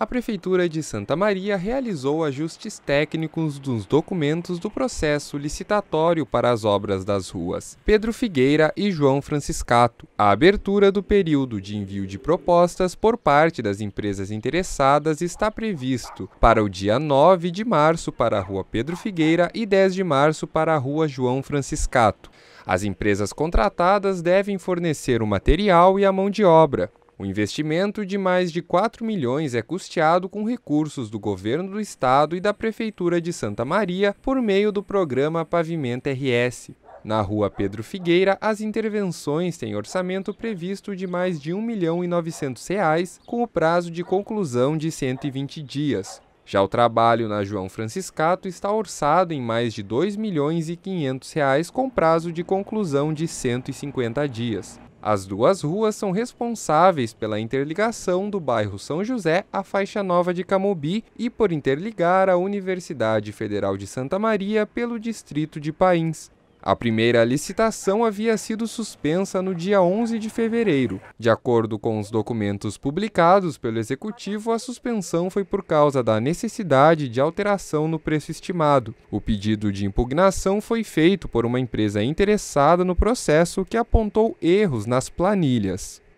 a Prefeitura de Santa Maria realizou ajustes técnicos dos documentos do processo licitatório para as obras das ruas Pedro Figueira e João Franciscato, a abertura do período de envio de propostas por parte das empresas interessadas está previsto para o dia 9 de março para a Rua Pedro Figueira e 10 de março para a Rua João Franciscato. As empresas contratadas devem fornecer o material e a mão de obra. O investimento de mais de 4 milhões é custeado com recursos do governo do estado e da prefeitura de Santa Maria por meio do programa Pavimento RS. Na rua Pedro Figueira, as intervenções têm orçamento previsto de mais de 1 milhão e 900 reais, com o prazo de conclusão de 120 dias. Já o trabalho na João Franciscato está orçado em mais de 2 milhões e 500 reais com prazo de conclusão de 150 dias. As duas ruas são responsáveis pela interligação do bairro São José à faixa nova de Camobi e por interligar a Universidade Federal de Santa Maria pelo distrito de Pains. A primeira licitação havia sido suspensa no dia 11 de fevereiro. De acordo com os documentos publicados pelo executivo, a suspensão foi por causa da necessidade de alteração no preço estimado. O pedido de impugnação foi feito por uma empresa interessada no processo que apontou erros nas planilhas.